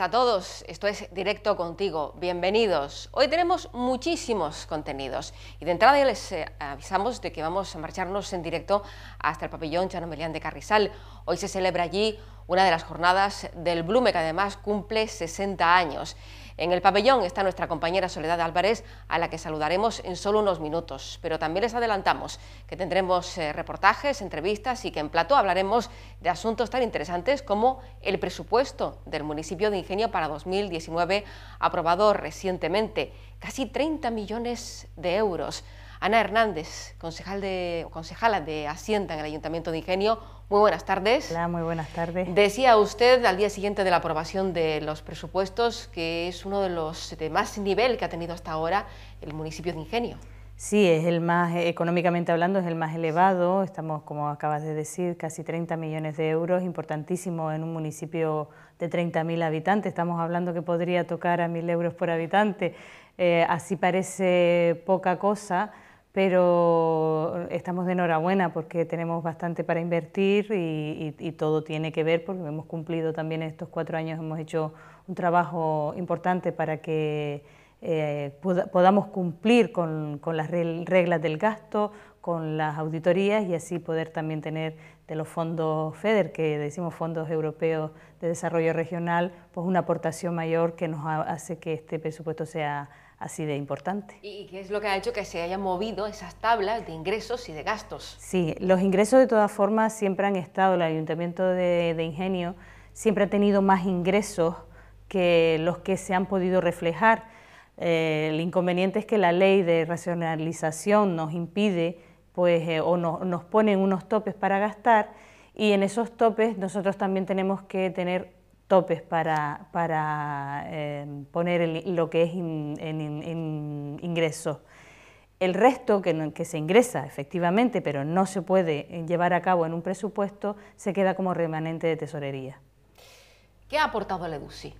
a todos. Esto es Directo Contigo. Bienvenidos. Hoy tenemos muchísimos contenidos y de entrada ya les eh, avisamos de que vamos a marcharnos en directo hasta el pabellón Chanomelián de Carrizal. Hoy se celebra allí una de las jornadas del Blume que además cumple 60 años. En el pabellón está nuestra compañera Soledad Álvarez, a la que saludaremos en solo unos minutos, pero también les adelantamos que tendremos eh, reportajes, entrevistas y que en Plato hablaremos de asuntos tan interesantes como el presupuesto del municipio de Ingenio para 2019, aprobado recientemente, casi 30 millones de euros. Ana Hernández, concejal de, concejala de Hacienda en el Ayuntamiento de Ingenio. Muy buenas tardes. Hola, muy buenas tardes. Decía usted al día siguiente de la aprobación de los presupuestos que es uno de los de más nivel que ha tenido hasta ahora el municipio de Ingenio. Sí, es el más, económicamente hablando, es el más elevado. Estamos, como acabas de decir, casi 30 millones de euros, importantísimo en un municipio de 30.000 habitantes. Estamos hablando que podría tocar a 1.000 euros por habitante. Eh, así parece poca cosa, pero estamos de enhorabuena porque tenemos bastante para invertir y, todo tiene que ver porque hemos cumplido también estos cuatro años, hemos hecho un trabajo importante para que eh, podamos cumplir con las reglas del gasto, con las auditorías y así poder también tener de los fondos FEDER, que decimos fondos europeos de desarrollo regional, pues una aportación mayor que nos hace que este presupuesto sea así de importante. ¿Y qué es lo que ha hecho que se hayan movido esas tablas de ingresos y de gastos? Sí, los ingresos de todas formas siempre han estado, el Ayuntamiento de, de Ingenio siempre ha tenido más ingresos que los que se han podido reflejar. Eh, el inconveniente es que la ley de racionalización nos impide pues, eh, o nos ponen unos topes para gastar y en esos topes nosotros también tenemos que tener topes para, para em, poner lo que es en, ingresos. El resto que, que, se ingresa efectivamente, pero no se puede llevar a cabo en un presupuesto, se queda como remanente de tesorería. ¿Qué ha aportado la EDUCI?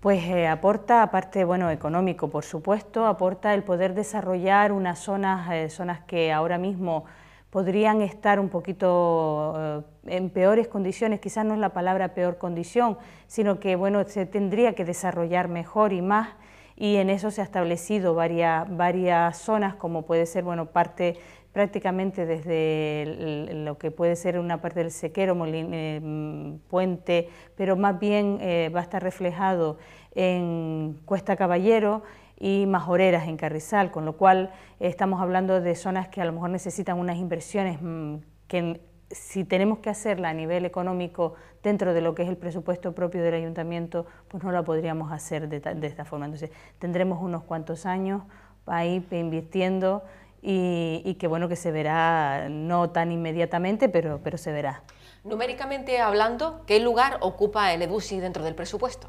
Pues eh, aporta, aparte bueno, económico por supuesto, aporta el poder desarrollar unas zonas, eh, zonas que ahora mismo podrían estar un poquito eh, en peores condiciones, quizás no es la palabra peor condición, sino que bueno, se tendría que desarrollar mejor y más y en eso se ha establecido varias, varias zonas, como puede ser bueno, parte prácticamente desde lo que puede ser una parte del sequero, molin, eh, puente, pero más bien eh, va a estar reflejado en Cuesta Caballero y Majoreras en Carrizal, con lo cual estamos hablando de zonas que a lo mejor necesitan unas inversiones mm, que si tenemos que hacerla a nivel económico dentro de lo que es el presupuesto propio del ayuntamiento, pues no la podríamos hacer de, de esta forma. Entonces tendremos unos cuantos años ahí invirtiendo y, que bueno, que se verá no tan inmediatamente, pero, pero se verá. Numéricamente hablando, ¿qué lugar ocupa el EDUSI dentro del presupuesto?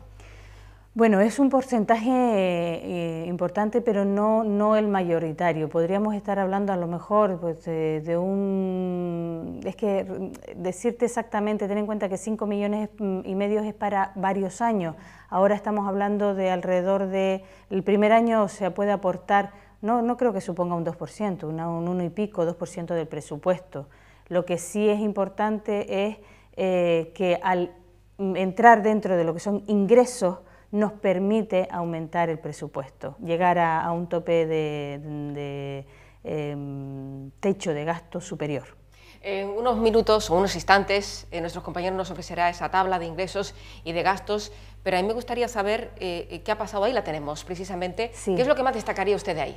Bueno, es un porcentaje eh, importante, pero no, no el mayoritario. Podríamos estar hablando a lo mejor pues, de, de, un... Es que mm, decirte exactamente, ten en cuenta que 5 millones mm, y medio es para varios años. Ahora estamos hablando de alrededor de... El primer año se puede aportar no, creo que suponga un 2%, un 1 y pico, 2% del presupuesto. Lo que sí es importante es eh, que al entrar dentro de lo que son ingresos nos permite aumentar el presupuesto, llegar a, un tope de, em, techo de gasto superior. En unos minutos o unos instantes, eh, nuestros compañeros nos ofrecerá esa tabla de ingresos y de gastos pero a mí me gustaría saber eh, eh, qué ha pasado ahí, la tenemos precisamente. ¿Qué es lo que más destacaría usted de ahí?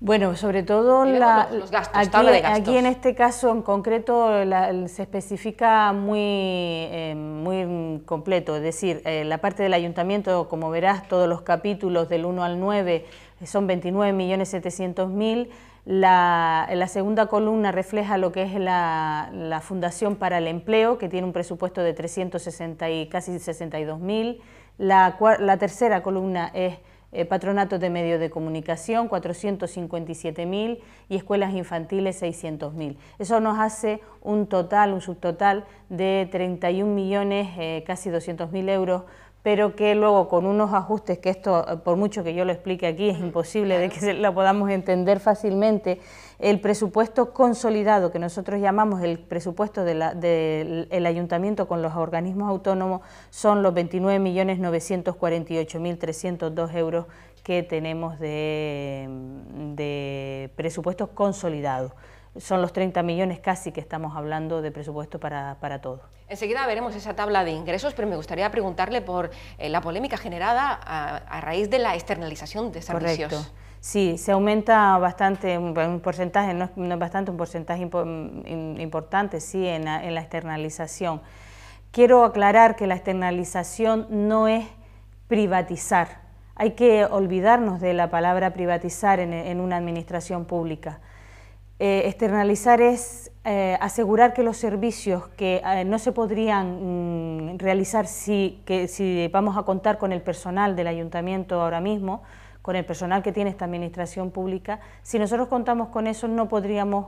Bueno, sobre todo los, gastos, aquí, en este caso en concreto se especifica muy, eh, muy completo, es decir, la parte del ayuntamiento, como verás, todos los capítulos del 1 al 9 son 29.700.000. La, la, segunda columna refleja lo que es la, Fundación para el Empleo, que tiene un presupuesto de y casi 62.000. La, la, tercera columna es eh, Patronato de Medios de Comunicación, 457.000, y Escuelas Infantiles, 600.000. Eso nos hace un total, un subtotal de 31 millones, eh, casi 200.000 mil euros pero que luego con unos ajustes, que esto, eh, por mucho que yo lo explique aquí, es imposible de que lo podamos entender fácilmente, el presupuesto consolidado, que nosotros llamamos el presupuesto del ayuntamiento con los organismos autónomos, son los 29.948.302 euros que tenemos de presupuestos consolidados son los 30 millones casi que estamos hablando de presupuesto para, para todo. Enseguida veremos esa tabla de ingresos, pero me gustaría preguntarle por eh, la polémica generada a, raíz de la externalización de servicios. Correcto. Sí, se aumenta bastante, un porcentaje, no es, bastante, un porcentaje importante, sí, en la, externalización. Quiero aclarar que la externalización no es privatizar. Hay que olvidarnos de la palabra privatizar en una administración pública eh, externalizar es eh, asegurar que los servicios que eh, no se podrían mm, realizar si, que, si vamos a contar con el personal del ayuntamiento ahora mismo, con el personal que tiene esta administración pública, si nosotros contamos con eso no podríamos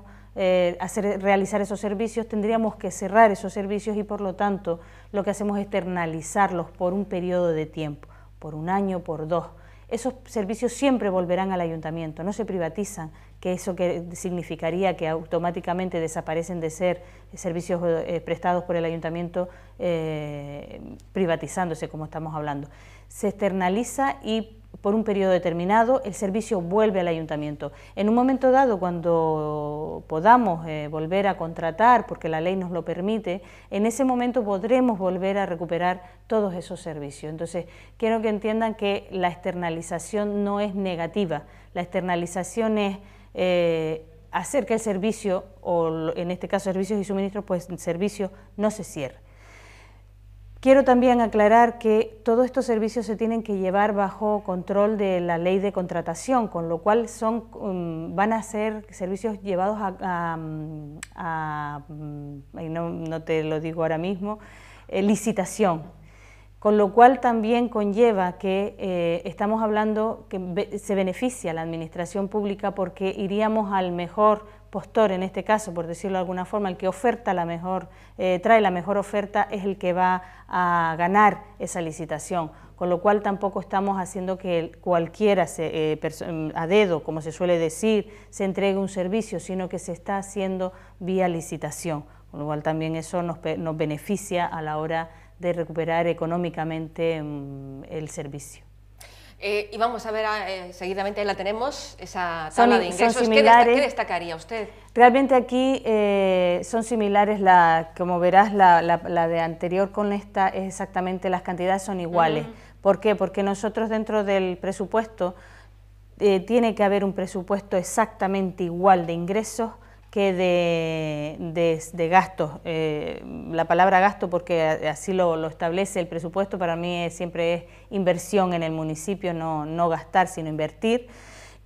hacer, realizar esos servicios, tendríamos que cerrar esos servicios y por lo tanto lo que hacemos es externalizarlos por un periodo de tiempo, por un año, por dos esos servicios siempre volverán al ayuntamiento, no se privatizan, que eso que significaría que automáticamente desaparecen de ser servicios eh, prestados por el ayuntamiento eh, privatizándose, como estamos hablando. Se externaliza y por un periodo determinado, el servicio vuelve al ayuntamiento. En un momento dado, cuando podamos eh, volver a contratar, porque la ley nos lo permite, en ese momento podremos volver a recuperar todos esos servicios. Entonces, quiero que entiendan que la externalización no es negativa, la externalización es... Eh, hacer que el servicio, o en este caso servicios y suministros, pues servicio no se cierra. Quiero también aclarar que todos estos servicios se tienen que llevar bajo control de la ley de contratación, con lo cual son, um, van a ser servicios llevados a, no, te lo digo ahora mismo, eh, licitación. Con lo cual también conlleva que eh, estamos hablando que se beneficia la administración pública porque iríamos al mejor postor, en este caso, por decirlo de alguna forma, el que oferta la mejor, eh, trae la mejor oferta es el que va a ganar esa licitación, con lo cual tampoco estamos haciendo que cualquiera eh, mm, a dedo, como se suele decir, se entregue un servicio, sino que se está haciendo vía licitación, con lo cual también eso nos, beneficia a la hora de recuperar económicamente mm, el servicio. Eh, y vamos a ver, ah, eh, seguidamente la tenemos, esa tabla de ingresos. ¿Qué, destacaría usted? Realmente aquí eh, son similares, la, como verás, la, de anterior con esta es exactamente, las cantidades son iguales. ¿Por qué? Porque nosotros dentro del presupuesto tiene que haber un presupuesto exactamente igual de ingresos que de, de, gastos. Eh, la palabra gasto, porque así lo, establece el presupuesto, para mí siempre es inversión en el municipio, no, gastar, sino invertir.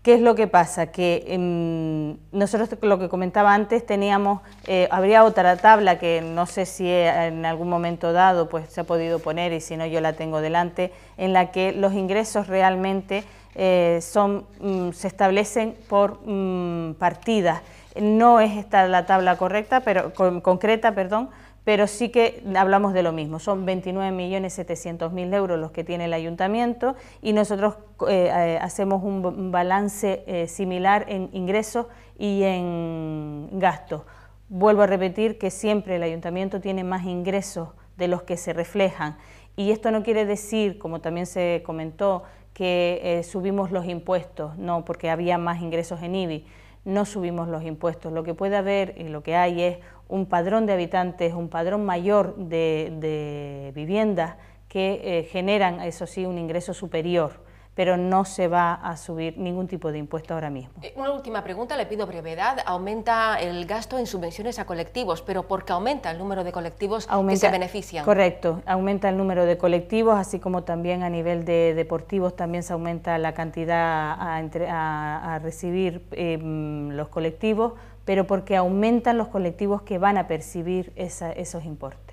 ¿Qué es lo que pasa? Que em, nosotros, lo que comentaba antes, teníamos, eh, habría otra tabla que no sé si en algún momento dado pues se ha podido poner y si no yo la tengo delante, en la que los ingresos realmente eh, son, mm, se establecen por mm, partidas no es esta la tabla correcta, pero concreta, perdón, pero sí que hablamos de lo mismo, son 29.700.000 euros los que tiene el ayuntamiento y nosotros eh, eh, hacemos un balance eh, similar en ingresos y en gastos. Vuelvo a repetir que siempre el ayuntamiento tiene más ingresos de los que se reflejan y esto no quiere decir, como también se comentó, que subimos los impuestos, no, porque había más ingresos en IBI no subimos los impuestos. Lo que puede haber y lo que hay es un padrón de habitantes, un padrón mayor de, viviendas que eh, generan, eso sí, un ingreso superior pero no se va a subir ningún tipo de impuesto ahora mismo. Eh, una última pregunta, le pido brevedad. Aumenta el gasto en subvenciones a colectivos, pero porque aumenta el número de colectivos que se benefician. Correcto, aumenta el número de colectivos, así como también a nivel de deportivos también se aumenta la cantidad a, recibir em, los colectivos, pero porque aumentan los colectivos que van a percibir esos importes.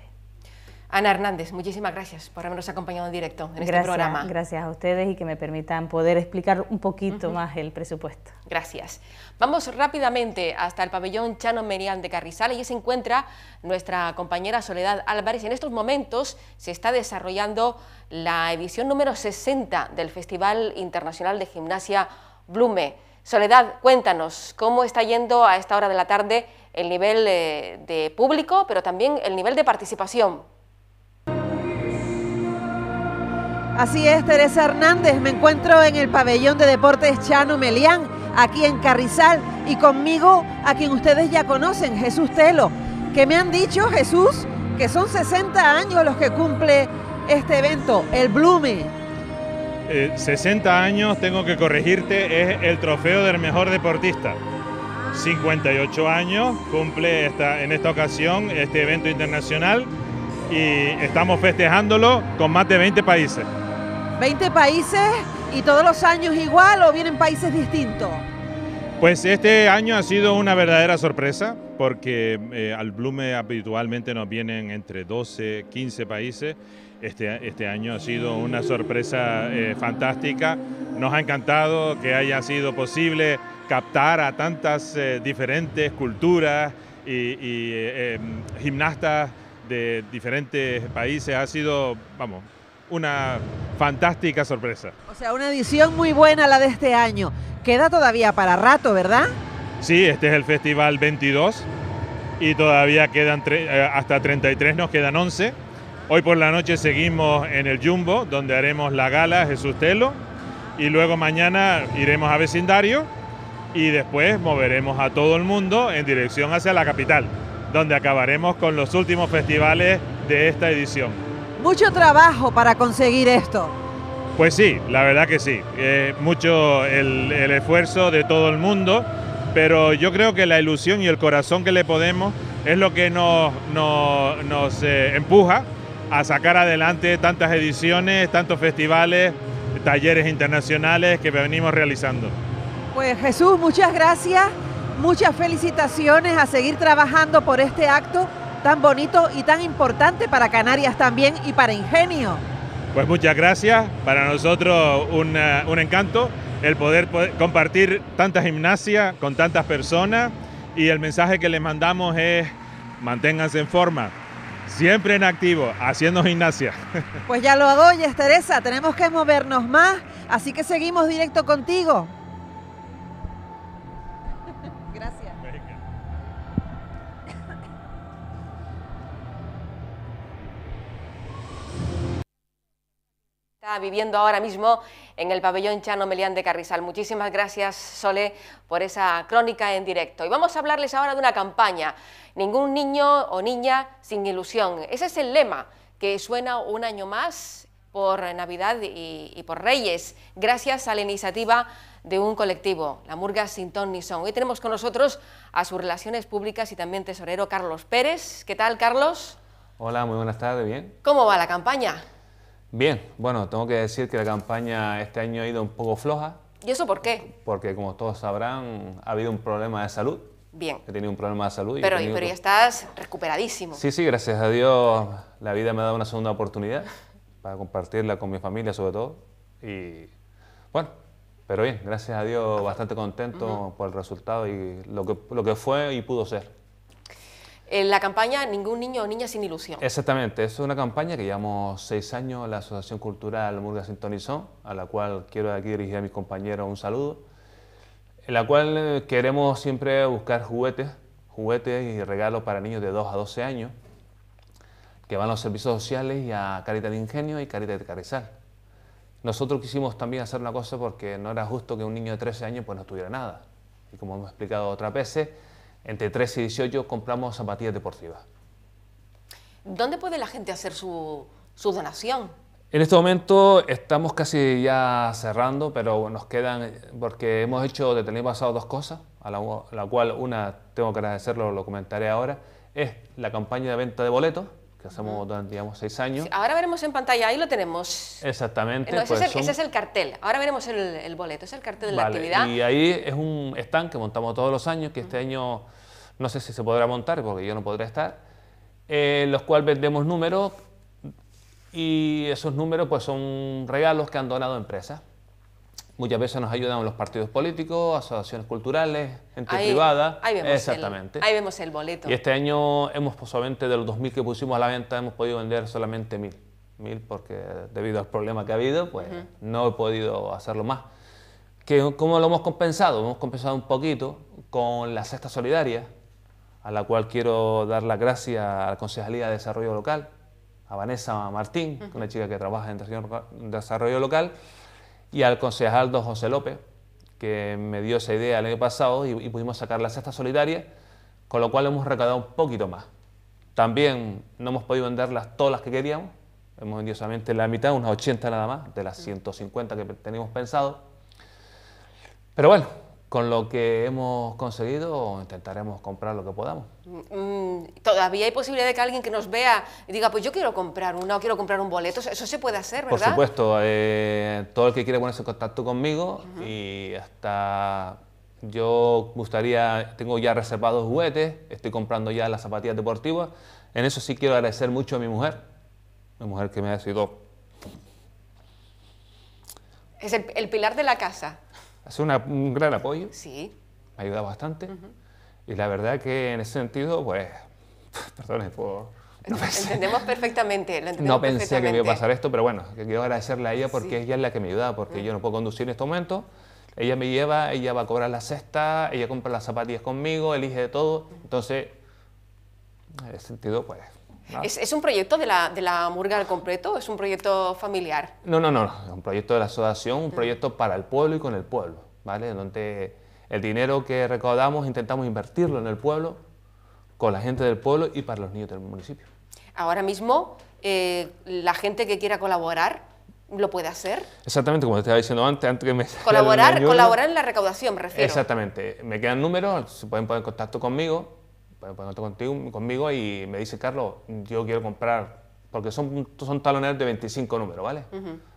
Ana Hernández, muchísimas gracias por habernos acompañado en directo en este programa. Gracias a ustedes y que me permitan poder explicar un poquito más el presupuesto. Gracias. Vamos rápidamente hasta el pabellón Chano Merian de Carrizal. Allí se encuentra nuestra compañera Soledad Álvarez. En estos momentos se está desarrollando la edición número 60 del Festival Internacional de Gimnasia Blume. Soledad, cuéntanos cómo está yendo a esta hora de la tarde el nivel eh, de público, pero también el nivel de participación. Así es, Teresa Hernández. Me encuentro en el pabellón de deportes Chano Melián, aquí en Carrizal, y conmigo a quien ustedes ya conocen, Jesús Telo. Que me han dicho, Jesús, que son 60 años los que cumple este evento, el Blume. 60 eh, años, tengo que corregirte, es el trofeo del mejor deportista. 58 años cumple en esta ocasión este evento internacional y estamos festejándolo con más de 20 países. 20 países y todos los años igual o vienen países distintos? Pues este año ha sido una verdadera sorpresa porque eh, al Blume habitualmente nos vienen entre 12, 15 países. Este, este año ha sido una sorpresa eh, fantástica. Nos ha encantado que haya sido posible captar a tantas eh, diferentes culturas y, y em, gimnastas de diferentes países. Ha sido, vamos, una fantástica sorpresa. O sea, una edición muy buena la de este año. Queda todavía para rato, ¿verdad? Sí, este es el Festival 22 y todavía quedan eh, hasta 33, nos quedan 11. Hoy por la noche seguimos en el Jumbo, donde haremos la gala Jesús Telo y luego mañana iremos a vecindario y después moveremos a todo el mundo en dirección hacia la capital, donde acabaremos con los últimos festivales de esta edición mucho trabajo para conseguir esto. Pues sí, la verdad que sí. Eh, mucho el, esfuerzo de todo el mundo, pero yo creo que la ilusión y el corazón que le podemos es lo que nos, eh, empuja a sacar adelante tantas ediciones, tantos festivales, talleres internacionales que venimos realizando. Pues Jesús, muchas gracias, muchas felicitaciones a seguir trabajando por este acto tan bonito y tan importante para Canarias también y para Ingenio. Pues muchas gracias, para nosotros un, eh, encanto el poder, compartir tantas gimnasia con tantas personas y el mensaje que les mandamos es manténganse en forma, Siempre en activo, haciendo gimnasia. Pues ya lo hago, Teresa, tenemos que movernos más, así que seguimos directo contigo. viviendo ahora mismo en el pabellón Chano Melián de Carrizal. Muchísimas gracias, Sole, por esa crónica en directo. Y vamos a hablarles ahora de una campaña, ningún niño o niña sin ilusión. Ese es el lema que suena un año más por Navidad y, por Reyes, gracias a la iniciativa de un colectivo, la Murga Sin Ton ni Son. Hoy tenemos con nosotros a sus relaciones públicas y también tesorero Carlos Pérez. ¿Qué tal, Carlos? Hola, muy buenas tardes, ¿bien? ¿Cómo va la campaña? Bien, bueno, tengo que decir que la campaña este año ha ido un poco floja. ¿Y eso por qué? Porque como todos sabrán, ha habido un problema de salud. Bien. He tenido un problema de salud. pero, ya estás recuperadísimo. Sí, sí, gracias a Dios la vida me ha dado una segunda oportunidad para compartirla con mi familia sobre todo. Y bueno, pero bien, gracias a Dios bastante contento por el resultado y lo lo que fue y pudo ser en la campaña Ningún niño o niña sin ilusión. Exactamente, es una campaña que llevamos seis años la Asociación Cultural Murga Sintonizón, a la cual quiero aquí dirigir a mis compañeros un saludo, en la cual eh, queremos siempre buscar juguetes, juguetes y regalos para niños de 2 a 12 años, que van a los servicios sociales y a Caritas de Ingenio y Caritas de Carrizal. Nosotros quisimos también hacer una cosa porque no era justo que un niño de 13 años pues no tuviera nada. Y como hemos explicado otras veces, entre 13 y 18 compramos zapatillas deportivas. ¿Dónde puede la gente hacer su, donación? En este momento estamos casi ya cerrando, pero nos quedan, porque hemos hecho desde el pasado dos cosas, a la, a la cual una tengo que agradecerlo, lo comentaré ahora, es la campaña de venta de boletos, que hacemos durante, digamos, seis años. Ahora veremos en pantalla, ahí lo tenemos. Exactamente. ese, es pues el, ese, es el, cartel, ahora veremos el, boleto, es el cartel de la actividad. Y ahí es un stand que montamos todos los años, que este año no sé si se podrá montar porque yo no podré estar, en eh, los cuales vendemos números y esos números pues son regalos que han donado empresas. Muchas veces nos ayudan los partidos políticos, asociaciones culturales, gente privada. Ahí vemos Exactamente. ahí vemos el boleto. Y este año hemos pues, solamente de los 2.000 que pusimos a la venta hemos podido vender solamente 1.000. 1.000 porque debido al problema que ha habido, pues no he podido hacerlo más. ¿Cómo lo hemos compensado? hemos compensado un poquito con la cesta solidaria, a la cual quiero dar las gracias a la Concejalía de Desarrollo Local, a Vanessa Martín, una chica que trabaja en desarrollo local y al concejal don José López, que me dio esa idea el año pasado y, pudimos sacar la cesta solidaria, con lo cual hemos recaudado un poquito más. También no hemos podido venderlas todas las que queríamos, hemos vendido solamente la mitad, unas 80 nada más, de las 150 mm. que teníamos pensado. Pero bueno, con lo que hemos conseguido intentaremos comprar lo que podamos. Mm, mm, todavía hay posibilidad de que alguien que nos vea diga, pues yo quiero comprar una o quiero comprar un boleto, eso se puede hacer, ¿verdad? Por supuesto, eh, todo el que quiera ponerse en contacto conmigo y hasta yo gustaría, tengo ya reservados juguetes, estoy comprando ya las zapatillas deportivas, en eso sí quiero agradecer mucho a mi mujer, mi mujer que me ha sido... Es el pilar de la casa hace un gran apoyo. Sí. Me ha ayudado bastante. Y la verdad que en ese sentido, pues, perdón, por... No entendemos perfectamente. no pensé que me iba a pasar esto, pero bueno, quiero agradecerle a ella porque ella es la que me ayuda, porque mm. yo no puedo conducir en este momento. Ella me lleva, ella va a cobrar la cesta, ella compra las zapatillas conmigo, elige de todo. Entonces, en ese sentido, pues, ¿Es, un proyecto de la, Murga al completo? ¿Es un proyecto familiar? No, no, no, es un proyecto de la asociación, un mm. proyecto para el pueblo y con el pueblo, ¿vale? Donde el dinero que recaudamos intentamos invertirlo en el pueblo, con la gente del pueblo y para los niños del municipio. Ahora mismo, eh, la gente que quiera colaborar, lo puede hacer. Exactamente, como te estaba diciendo antes, antes me colaborar, colaborar en la recaudación, me refiero. Exactamente, me quedan números, se pueden poner en contacto conmigo ponerte pues contigo, conmigo y me dice, Carlos, yo quiero comprar, porque son, son taloneros de 25 números, ¿vale?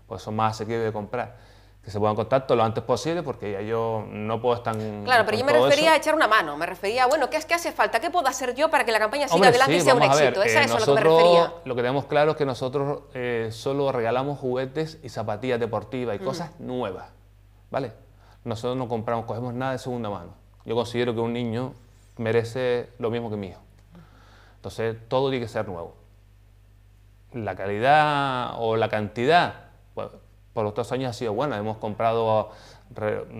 Pues son más asequibles de comprar. Que se puedan en contacto lo antes posible porque ya yo no puedo estar... Claro, pero yo me refería a echar una mano, me refería, bueno, ¿qué es que hace falta? ¿Qué puedo hacer yo para que la campaña siga adelante y sea un éxito? es eh, eso lo que me refería. Lo que tenemos claro es que nosotros eh, solo regalamos juguetes y zapatillas deportivas y mm. cosas nuevas, ¿vale? Nosotros no compramos, cogemos nada de segunda mano. Yo considero que un niño merece lo mismo que mi hijo. Entonces, todo tiene que ser nuevo. La calidad o la cantidad, pues, por los dos años ha sido buena. Hemos comprado,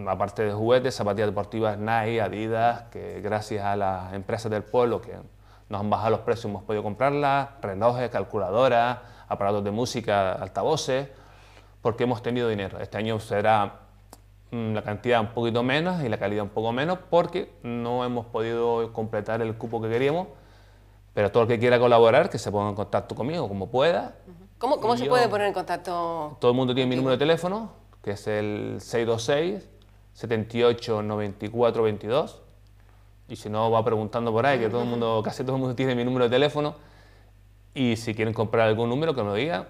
aparte de juguetes, zapatillas deportivas Nike, Adidas, que gracias a las empresas del pueblo que nos han bajado los precios hemos podido comprarlas, relojes, calculadoras, aparatos de música, altavoces, porque hemos tenido dinero. Este año será Mm, la cantidad un poquito menos y la calidad un poco menos porque no hemos podido completar el cupo que queríamos. Pero todo el que quiera colaborar, que se ponga en contacto conmigo como pueda. ¿Cómo, cómo se puede poner en contacto? Todo el mundo tiene mi número de teléfono, que es el 626 78 22. Y si no, va preguntando por ahí, que todo el mundo, casi todo el mundo tiene mi número de teléfono. Y si quieren comprar algún número, que me lo digan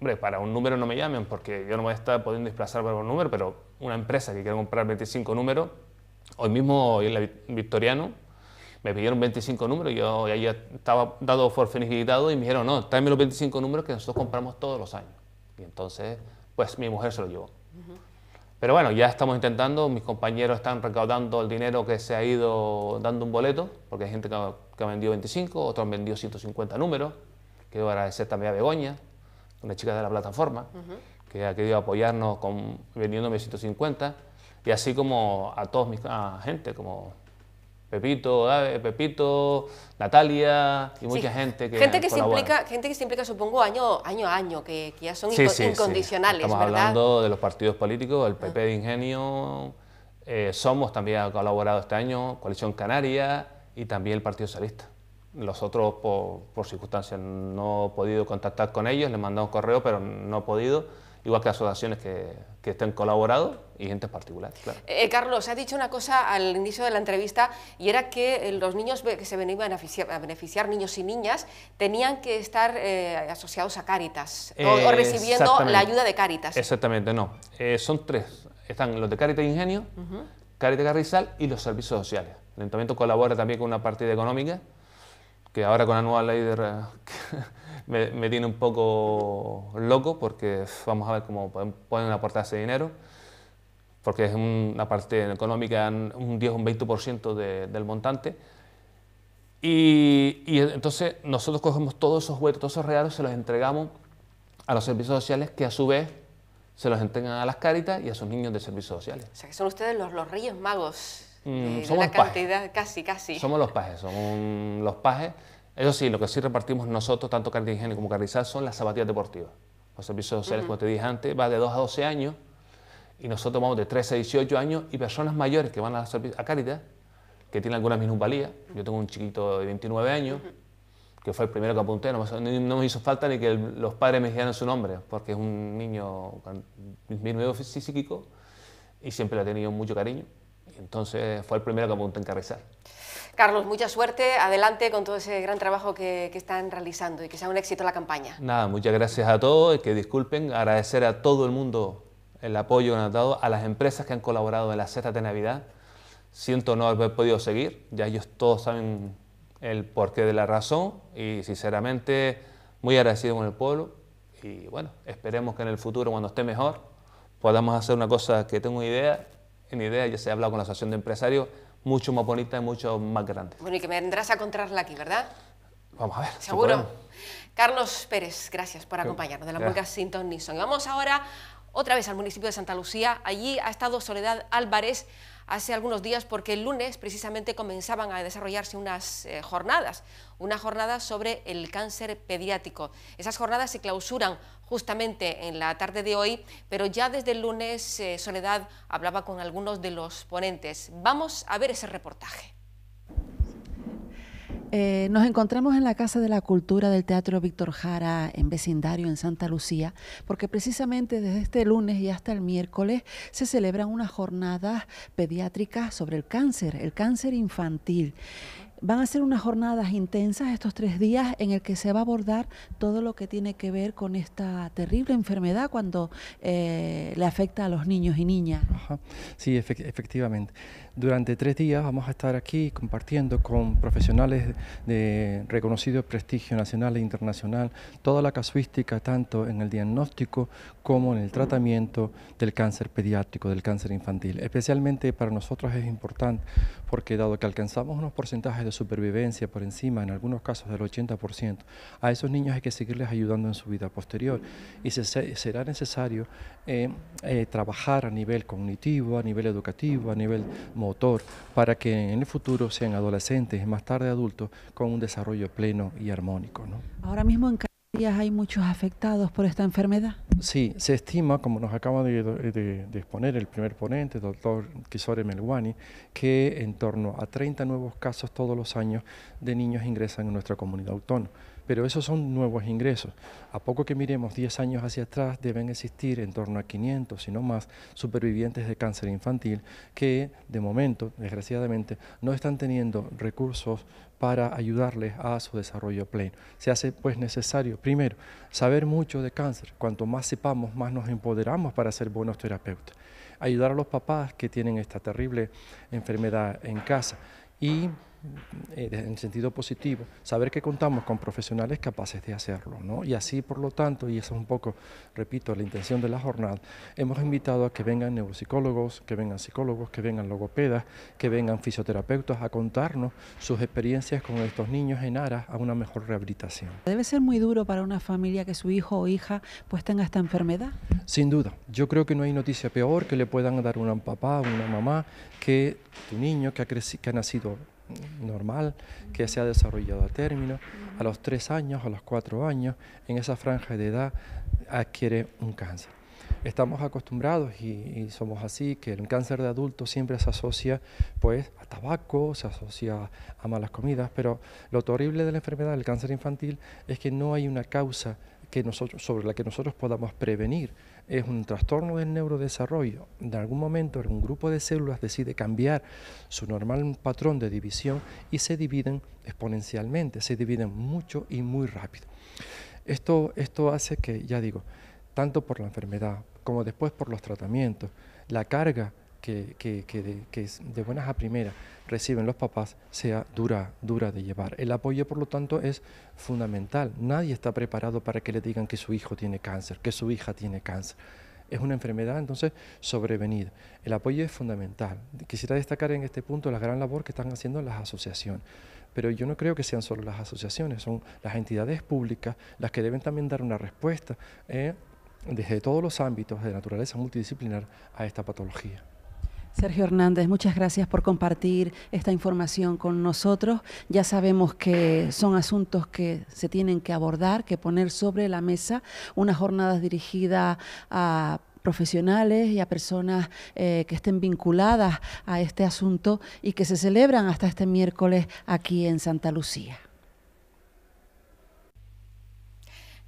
hombre, para un número no me llamen porque yo no me estar podiendo desplazar por un número, pero una empresa que quiere comprar 25 números, hoy mismo hoy en la Victoriano me pidieron 25 números, yo ya, estaba dado por finiquitado y me dijeron, no, tráeme los 25 números que nosotros compramos todos los años. Y entonces, pues mi mujer se lo llevó. Pero bueno, ya estamos intentando, mis compañeros están recaudando el dinero que se ha ido dando un boleto, porque hay gente que ha, que ha vendido 25, otros han vendido 150 números. Quiero agradecer también a Begoña, una chica de la plataforma, que ha querido apoyarnos con, Veniendo 150, y así como a todos mis gente, como Pepito, Pepito, Natalia y mucha gente que gente que se implica, gente que se implica supongo año a año, que, ya son incondicionales. Estamos hablando de los partidos políticos, el PP ah. de Ingenio, eh, Somos también ha colaborado este año, Coalición Canaria y también el Partido Socialista. Los otros, por, circunstancias, no he podido contactar con ellos, les he un correo, pero no he podido igual que asociaciones que, que estén colaborando y gente particulares. Claro. Eh, eh, Carlos, has dicho una cosa al inicio de la entrevista y era que eh, los niños que se venían a beneficiar, niños y niñas, tenían que estar asociados a Cáritas o, recibiendo la ayuda de Cáritas. Exactamente, no. son tres. Están los de Cáritas Ingenio, caritas Cáritas Carrizal y los servicios sociales. El ayuntamiento colabora también con una partida económica que ahora con la nueva ley me, me, tiene un poco loco porque vamos a ver cómo pueden aportar ese dinero, porque es una parte económica, un 10 o un 20% del montante. Y, y, entonces nosotros cogemos todos esos huertos, todos esos regalos, se los entregamos a los servicios sociales que a su vez se los entregan a las caritas y a sus niños de servicios sociales. O sea que son ustedes los, los reyes magos Mm, de, la cantidad, casi, casi. Somos los pajes, somos los pajes. Eso sí, lo que sí repartimos nosotros, tanto higiene como Carrizal son las zapatillas deportivas. Los servicios sociales, como te dije antes, va de 2 a 12 años y nosotros vamos de 13 a 18 años y personas mayores que van a, a que tienen alguna minusvalía. Yo tengo un chiquito de 29 años, que fue el primero que apunté, no, nos me hizo falta ni que los padres me dijeran su nombre, porque es un niño, mi psíquico y siempre lo ha tenido mucho cariño. Entonces fue el primero que apuntó a Carlos, mucha suerte, adelante con todo ese gran trabajo que, están realizando y que sea un éxito la campaña. Nada, muchas gracias a todos y que disculpen, agradecer a todo el mundo el apoyo que han dado, a las empresas que han colaborado en la cesta de Navidad. Siento no haber podido seguir, ya ellos todos saben el porqué de la razón y sinceramente muy agradecido con el pueblo y bueno, esperemos que en el futuro cuando esté mejor podamos hacer una cosa que tengo idea en idea, ya se ha hablado con la Asociación de Empresarios, mucho más bonita y mucho más grande. Bueno, y que me vendrás a encontrarla aquí, ¿verdad? Vamos a ver. Seguro. Carlos Pérez, gracias por acompañarnos de la Pulga Sinton Nisson. Y vamos ahora otra vez al municipio de Santa Lucía. Allí ha estado Soledad Álvarez hace algunos días porque el lunes precisamente comenzaban a desarrollarse unas eh, jornadas, una jornada sobre el cáncer pediátrico. Esas jornadas se clausuran justamente en la tarde de hoy, pero ya desde el lunes eh, Soledad hablaba con algunos de los ponentes. Vamos a ver ese reportaje. Eh, nos encontramos en la Casa de la Cultura del Teatro Víctor Jara, en vecindario en Santa Lucía, porque precisamente desde este lunes y hasta el miércoles se celebran unas jornadas pediátricas sobre el cáncer, el cáncer infantil. Van a ser unas jornadas intensas estos tres días en el que se va a abordar todo lo que tiene que ver con esta terrible enfermedad cuando eh, le afecta a los niños y niñas. Ajá. Sí, efectivamente. Durante tres días vamos a estar aquí compartiendo con profesionales de reconocido prestigio nacional e internacional toda la casuística, tanto en el diagnóstico como en el tratamiento del cáncer pediátrico, del cáncer infantil. Especialmente para nosotros es importante porque dado que alcanzamos unos porcentajes de supervivencia por encima, en algunos casos del 80%, a esos niños hay que seguirles ayudando en su vida posterior y será necesario eh, eh, trabajar a nivel cognitivo, a nivel educativo, a nivel motor, para que en el futuro sean adolescentes y más tarde adultos con un desarrollo pleno y armónico. Ahora mismo en hay muchos afectados por esta enfermedad. Sí, se estima, como nos acaba de, exponer el primer ponente, doctor Kisore Melwani, que en torno a 30 nuevos casos todos los años de niños ingresan en nuestra comunidad autónoma. Pero esos son nuevos ingresos. A poco que miremos 10 años hacia atrás, deben existir en torno a 500, si no más, supervivientes de cáncer infantil que, de momento, desgraciadamente, no están teniendo recursos para ayudarles a su desarrollo pleno. Se hace pues necesario, primero, saber mucho de cáncer. Cuanto más sepamos, más nos empoderamos para ser buenos terapeutas. Ayudar a los papás que tienen esta terrible enfermedad en casa y eh, en sentido positivo, saber que contamos con profesionales capaces de hacerlo. Y así, por lo tanto, y eso es un poco, repito, la intención de la jornada, hemos invitado a que vengan neuropsicólogos, que vengan psicólogos, que vengan logopedas, que vengan fisioterapeutas a contarnos sus experiencias con estos niños en aras a una mejor rehabilitación. Debe ser muy duro para una familia que su hijo o hija pues tenga esta enfermedad. Sin duda, yo creo que no hay noticia peor que le puedan dar un papá, una mamá, que tu niño que que ha nacido normal que se ha desarrollado a término, a los tres años, a los cuatro años, en esa franja de edad adquiere un cáncer. Estamos acostumbrados y, somos así que el cáncer de adulto siempre se asocia pues a tabaco, se asocia a malas comidas, pero lo terrible de la enfermedad del cáncer infantil es que no hay una causa sobre la que nosotros podamos prevenir es un trastorno del neurodesarrollo. En algún momento un grupo de células decide cambiar su normal patrón de división y se dividen exponencialmente, se dividen mucho y muy rápido. Esto, esto hace que, ya digo, tanto por la enfermedad como después por los tratamientos, la carga que, de, buenas a primeras reciben los papás sea dura, dura de llevar. El apoyo, por lo tanto, es fundamental. Nadie está preparado para que le digan que su hijo tiene cáncer, que su hija tiene cáncer. Es una enfermedad, entonces, sobrevenida. El apoyo es fundamental. Quisiera destacar en este punto la gran labor que están haciendo las asociaciones pero yo no creo que sean solo las asociaciones, son las entidades públicas las que deben también dar una respuesta eh, desde todos los ámbitos de naturaleza multidisciplinar a esta patología. Sergio Hernández, muchas gracias por compartir esta información con nosotros. Ya sabemos que son asuntos que se tienen que abordar, que poner sobre la mesa, unas jornadas dirigidas a profesionales y a personas eh, que estén vinculadas a este asunto y que se celebran hasta este miércoles aquí en Santa Lucía.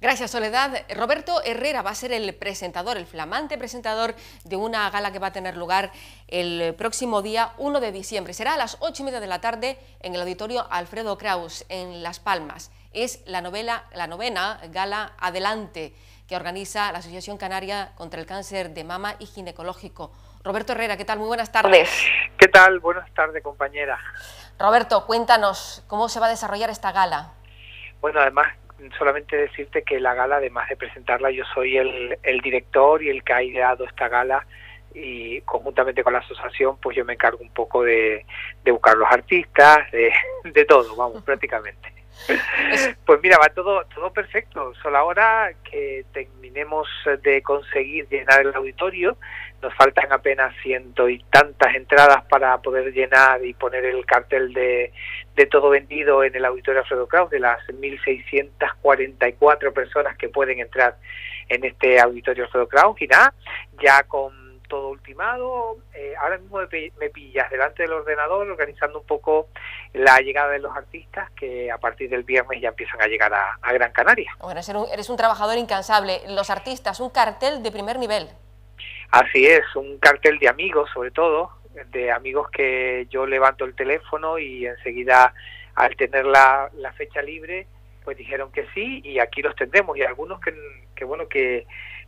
Gracias, Soledad. Roberto Herrera va a ser el presentador, el flamante presentador de una gala que va a tener lugar el próximo día 1 de diciembre. Será a las 8 y media de la tarde en el auditorio Alfredo Kraus, en Las Palmas. Es la, novela, la novena gala Adelante que organiza la Asociación Canaria contra el Cáncer de Mama y Ginecológico. Roberto Herrera, ¿qué tal? Muy buenas tardes. ¿Qué tal? Buenas tardes, compañera. Roberto, cuéntanos cómo se va a desarrollar esta gala. Bueno, además solamente decirte que la gala, además de presentarla, yo soy el, el director y el que ha ideado esta gala y conjuntamente con la asociación, pues yo me encargo un poco de, de buscar los artistas, de, de todo, vamos, prácticamente. Pues mira, va todo, todo perfecto. Solo ahora que terminemos de conseguir llenar el auditorio, nos faltan apenas ciento y tantas entradas para poder llenar y poner el cartel de, de todo vendido en el auditorio Alfredo de las 1.644 personas que pueden entrar en este auditorio Alfredo Kraus. Y nada, ya con todo ultimado, eh, ahora mismo me pillas delante del ordenador organizando un poco la llegada de los artistas que a partir del viernes ya empiezan a llegar a, Gran Canaria. Bueno, eres eres un trabajador incansable. Los artistas, un cartel de primer nivel. Así es, un cartel de amigos sobre todo, de amigos que yo levanto el teléfono y enseguida al tener la, la fecha libre, pues dijeron que sí y aquí los tendremos y algunos que, bueno, que,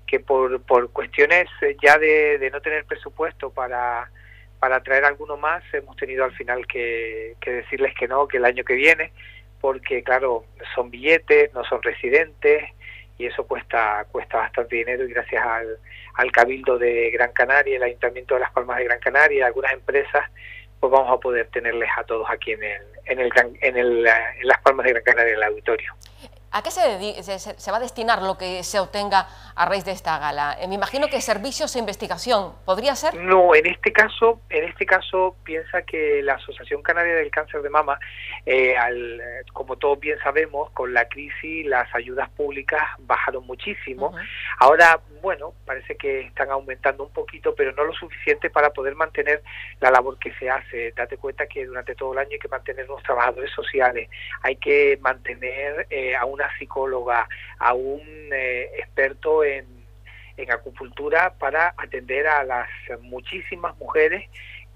que por, por cuestiones ya de, de no tener presupuesto para, para traer alguno más hemos tenido al final que, que, decirles que no, que el año que viene, porque claro, son billetes, no son residentes, y eso cuesta cuesta bastante dinero y gracias al, al Cabildo de Gran Canaria, el Ayuntamiento de Las Palmas de Gran Canaria, algunas empresas, pues vamos a poder tenerles a todos aquí en el en el, en, el, en Las Palmas de Gran Canaria en el auditorio. ¿A qué se, va a destinar lo que se obtenga a raíz de esta gala? Eh, me imagino que servicios e investigación, ¿podría ser? No, en este caso, en este caso piensa que la Asociación Canaria del Cáncer de Mama, eh, eh, como todos bien sabemos, con la crisis las ayudas públicas bajaron muchísimo. Ahora bueno, parece que están aumentando un poquito, pero no lo suficiente para poder mantener la labor que se hace. Date cuenta que durante todo el año hay que mantener los trabajadores sociales, hay que mantener eh, a una psicóloga, a un eh, experto en acupuntura para atender a las muchísimas mujeres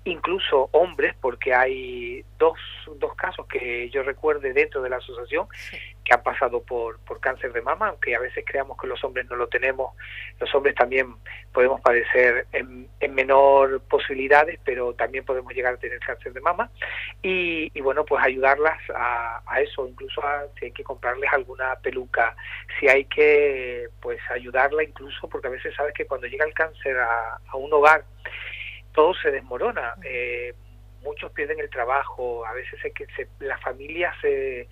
incluso hombres, porque hay dos, dos casos que yo recuerde dentro de la asociación que han pasado por, por cáncer de mama, aunque a veces creamos que los hombres no lo tenemos, los hombres también podemos padecer en, menor posibilidades, pero también podemos llegar a tener cáncer de mama. Y, bueno, pues ayudarlas a, eso, incluso si hay que comprarles alguna peluca, si hay que pues ayudarla incluso, porque a veces sabes que cuando llega el cáncer a, a un hogar, todo se desmorona. Eh, muchos pierden el trabajo, a veces se, las familias se,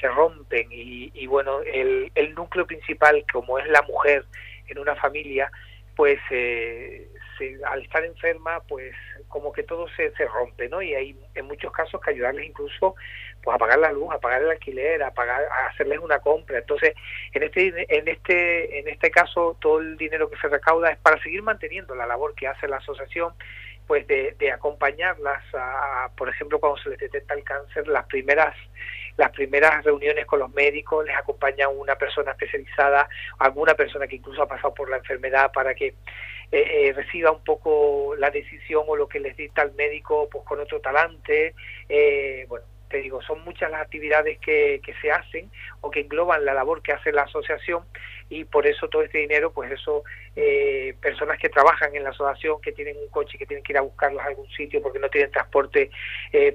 se rompen y, bueno, el, el, núcleo principal, como es la mujer en una familia, pues eh, al estar enferma, pues como que todo se, se rompe, ¿no? Y hay en muchos casos que ayudarles incluso pues a pagar la luz, a pagar el alquiler, a hacerles una compra. Entonces, en este, en este, en este caso, todo el dinero que se recauda es para seguir manteniendo la labor que hace la asociación, pues de, de acompañarlas a, por ejemplo, cuando se les detecta el cáncer, las primeras las primeras reuniones con los médicos, les acompaña una persona especializada, alguna persona que incluso ha pasado por la enfermedad para que eh, eh, reciba un poco la decisión o lo que les dicta el médico pues con otro talante eh, bueno te digo son muchas las actividades que, que se hacen o que engloban la labor que hace la asociación y por eso todo este dinero pues eso eh, personas que trabajan en la asociación que tienen un coche que tienen que ir a buscarlos a algún sitio porque no tienen transporte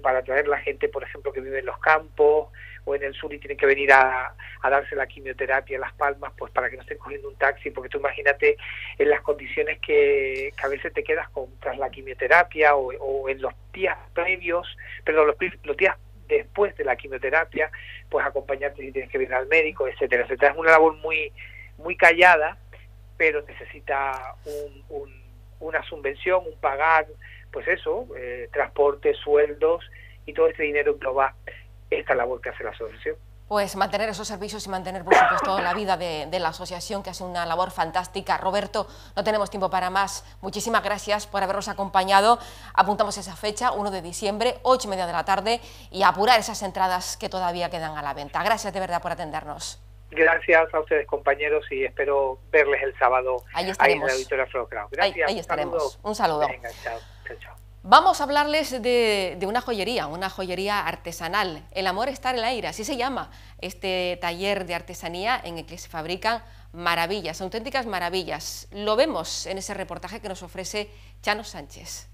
para traer la gente por ejemplo que vive en los campos o en el sur y tienen que venir a, a darse la quimioterapia en Las Palmas, pues para que no estén cogiendo un taxi, porque tú imagínate en las condiciones que, a veces te quedas con, tras la quimioterapia o, en los días previos, perdón, los, días después de la quimioterapia, pues acompañarte si tienes que venir al médico, etcétera, etcétera. Es una labor muy, muy callada, pero necesita una subvención, un pagar, pues eso, eh, transporte, sueldos y todo este dinero lo va esta labor que hace la asociación. Pues mantener esos servicios y mantener, por supuesto, la vida de, la asociación, que hace una labor fantástica. Roberto, no tenemos tiempo para más. Muchísimas gracias por habernos acompañado. Apuntamos esa fecha, 1 de diciembre, 8 y media de la tarde, y apurar esas entradas que todavía quedan a la venta. Gracias de verdad por atendernos. Gracias a ustedes, compañeros, y espero verles el sábado ahí, en la Auditoria Gracias. Ahí, estaremos. Un saludo. Venga, chao. chao. Vamos a hablarles de, una joyería, una joyería artesanal. El amor está en el aire, así se llama este taller de artesanía en el que se fabrican maravillas, auténticas maravillas. Lo vemos en ese reportaje que nos ofrece Chano Sánchez.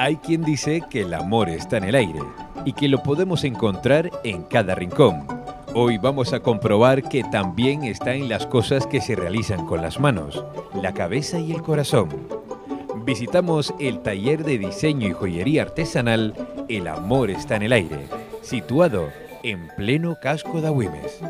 Hay quien dice que el amor está en el aire y que lo podemos encontrar en cada rincón Hoy vamos a comprobar que también está en las cosas que se realizan con las manos, la cabeza y el corazón. Visitamos el taller de diseño y joyería artesanal El Amor está en el aire, situado en pleno casco de Agüimes.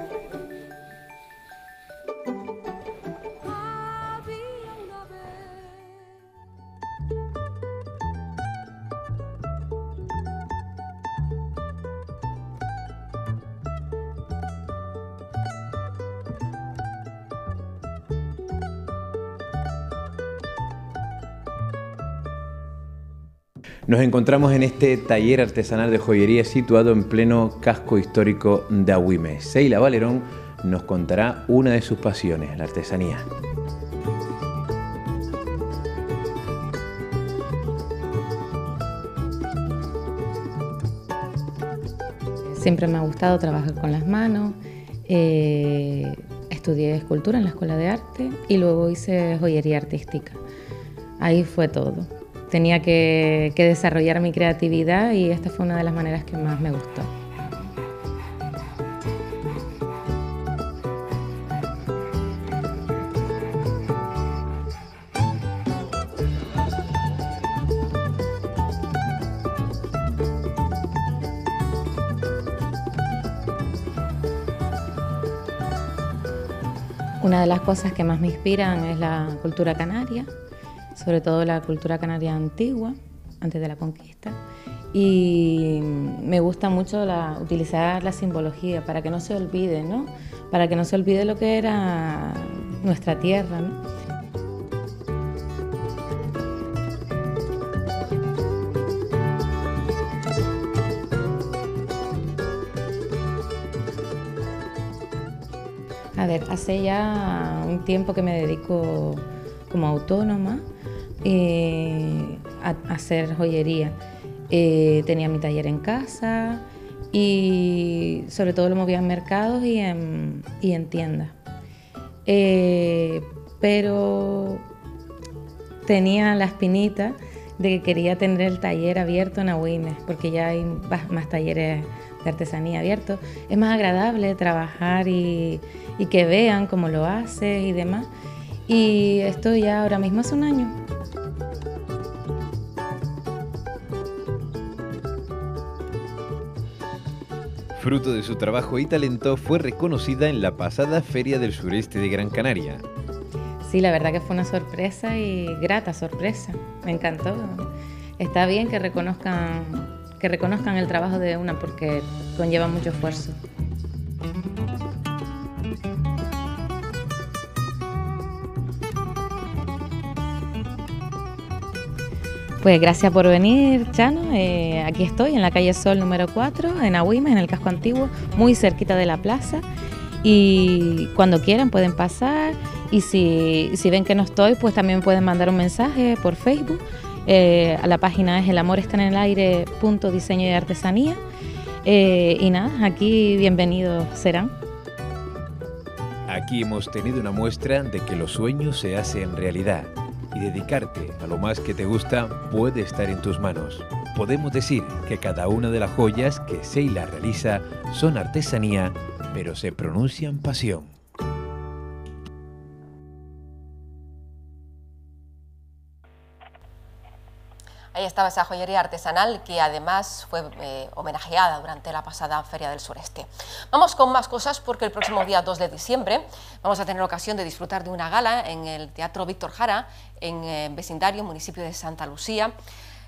Nos encontramos en este taller artesanal de joyería situado en pleno casco histórico de Agüime. Seila Valerón nos contará una de sus pasiones, la artesanía. Siempre me ha gustado trabajar con las manos. Eh, estudié escultura en la Escuela de Arte y luego hice joyería artística. Ahí fue todo tenía que, desarrollar mi creatividad y esta fue una de las maneras que más me gustó. Una de las cosas que más me inspiran es la cultura canaria, sobre todo la cultura canaria antigua, antes de la conquista, y me gusta mucho utilizar la simbología para que no se olvide, ¿no? Para que no se olvide lo que era nuestra tierra, A ver, hace ya un tiempo que me dedico como autónoma eh, hacer joyería. Eh, tenía mi taller en casa y sobre todo lo movía en mercados y en, y en tiendas. Eh, pero tenía la espinita de que quería tener el taller abierto en Agüimes, porque ya hay más talleres de artesanía abiertos. Es más agradable trabajar y, y que vean cómo lo haces y demás. Y esto ya ahora mismo hace un año. Fruto de su trabajo y talento, fue reconocida en la pasada Feria del Sureste de Gran Canaria. Sí, la verdad que fue una sorpresa y grata sorpresa. Me encantó. Está bien que reconozcan, que reconozcan el trabajo de una porque conlleva mucho esfuerzo. Pues gracias por venir, Chano. Eh, aquí estoy en la calle Sol número 4, en Aguima, en el casco antiguo, muy cerquita de la plaza. Y cuando quieran pueden pasar. Y si, ven que no estoy, pues también pueden mandar un mensaje por Facebook. Eh, la página es el amor está en el aire y artesanía. Eh, y nada, aquí bienvenidos serán. Aquí hemos tenido una muestra de que los sueños se hacen realidad y dedicarte a lo más que te gusta puede estar en tus manos. Podemos decir que cada una de las joyas que Seila realiza son artesanía, pero se pronuncian pasión. estaba esa joyería artesanal que además fue eh, homenajeada durante la pasada Feria del Sureste. Vamos con más cosas porque el próximo día 2 de diciembre vamos a tener ocasión de disfrutar de una gala en el Teatro Víctor Jara, en eh, vecindario, municipio de Santa Lucía,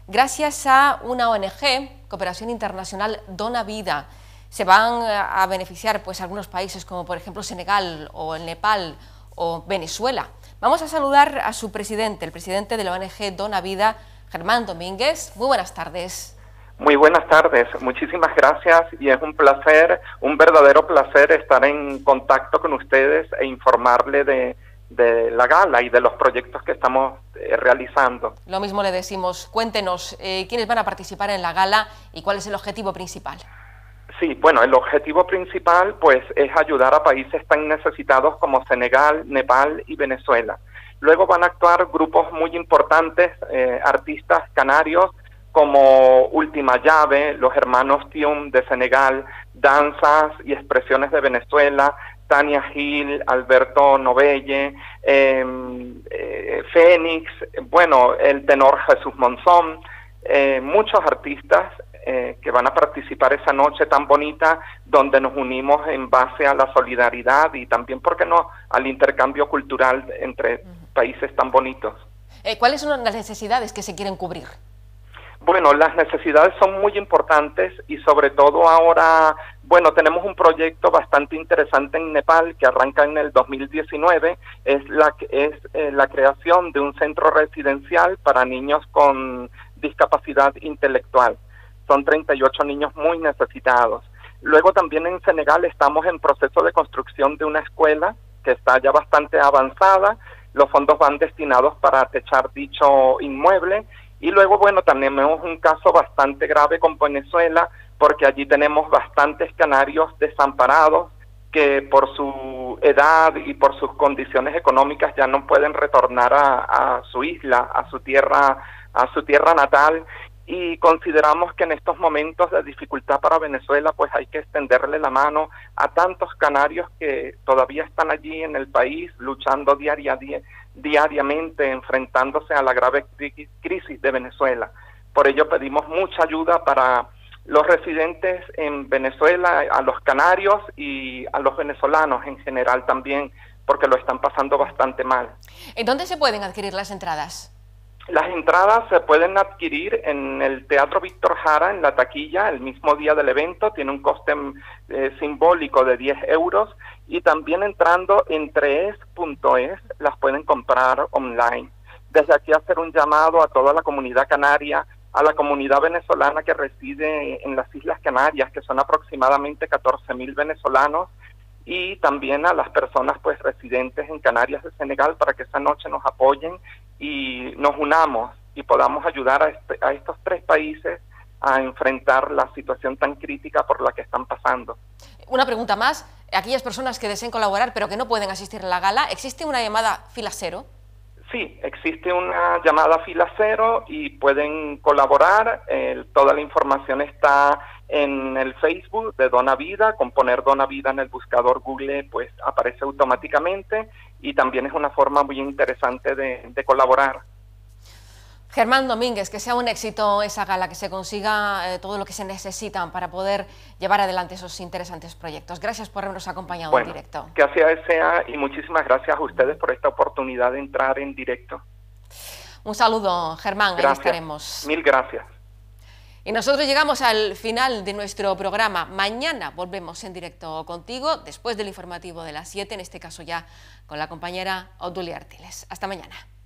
gracias a una ONG, Cooperación Internacional Dona Vida, se van eh, a beneficiar pues algunos países como por ejemplo Senegal o el Nepal o Venezuela. Vamos a saludar a su presidente, el presidente de la ONG Dona Vida, Germán Domínguez, muy buenas tardes. Muy buenas tardes, muchísimas gracias y es un placer, un verdadero placer estar en contacto con ustedes e informarle de, la gala y de los proyectos que estamos eh, realizando. Lo mismo le decimos, cuéntenos eh, quiénes van a participar en la gala y cuál es el objetivo principal. Sí, bueno, el objetivo principal pues es ayudar a países tan necesitados como Senegal, Nepal y Venezuela. Luego van a actuar grupos muy importantes, eh, artistas canarios como Última Llave, los hermanos Tium de Senegal, Danzas y Expresiones de Venezuela, Tania Gil, Alberto Novelle, em, eh, Fénix, bueno, el tenor Jesús Monzón, eh, muchos artistas eh, que van a participar esa noche tan bonita donde nos unimos en base a la solidaridad y también, ¿por qué no?, al intercambio cultural entre países tan bonitos. Eh, ¿Cuáles son las necesidades que se quieren cubrir? Bueno, las necesidades son muy importantes y sobre todo ahora, bueno, tenemos un proyecto bastante interesante en Nepal que arranca en el 2019, es la es eh, la creación de un centro residencial para niños con discapacidad intelectual. Son 38 niños muy necesitados. Luego también en Senegal estamos en proceso de construcción de una escuela que está ya bastante avanzada los fondos van destinados para techar dicho inmueble. Y luego, bueno, tenemos un caso bastante grave con Venezuela, porque allí tenemos bastantes canarios desamparados que por su edad y por sus condiciones económicas ya no pueden retornar a, su isla, a su tierra, a su tierra natal y consideramos que en estos momentos de dificultad para Venezuela pues hay que extenderle la mano a tantos canarios que todavía están allí en el país luchando diariamente, enfrentándose a la grave crisis de Venezuela. Por ello pedimos mucha ayuda para los residentes en Venezuela, a los canarios y a los venezolanos en general también, porque lo están pasando bastante mal. ¿En dónde se pueden adquirir las entradas? Las entradas se pueden adquirir en el Teatro Víctor Jara, en la taquilla, el mismo día del evento. Tiene un coste eh, simbólico de 10 euros y también entrando en 3.es las pueden comprar online. Desde aquí hacer un llamado a toda la comunidad canaria, a la comunidad venezolana que reside en las Islas Canarias, que son aproximadamente 14.000 venezolanos, y también a las personas pues residentes en Canarias de Senegal para que esta noche nos apoyen y nos unamos y podamos ayudar este, a, estos tres países a enfrentar la situación tan crítica por la que están pasando. Una pregunta más, aquellas personas que deseen colaborar pero que no pueden asistir a la gala, ¿existe una llamada fila cero? Sí, existe una llamada fila cero y pueden colaborar. toda la información está en el Facebook de Dona Vida. Con poner Dona Vida en el buscador Google, pues aparece automáticamente y también es una forma muy interesante de, colaborar. Germán Domínguez, que sea un éxito esa gala, que se consiga eh, todo lo que se necesitan para poder llevar adelante esos interesantes proyectos. Gracias por habernos acompañado en directo. Que así sea y muchísimas gracias a ustedes por esta oportunidad de entrar en directo. Un saludo, Germán, gracias. ahí estaremos. Mil gracias. Y nosotros llegamos al final de nuestro programa. Mañana volvemos en directo contigo, después del informativo de las 7, en este caso ya con la compañera Odulia Artiles. Hasta mañana.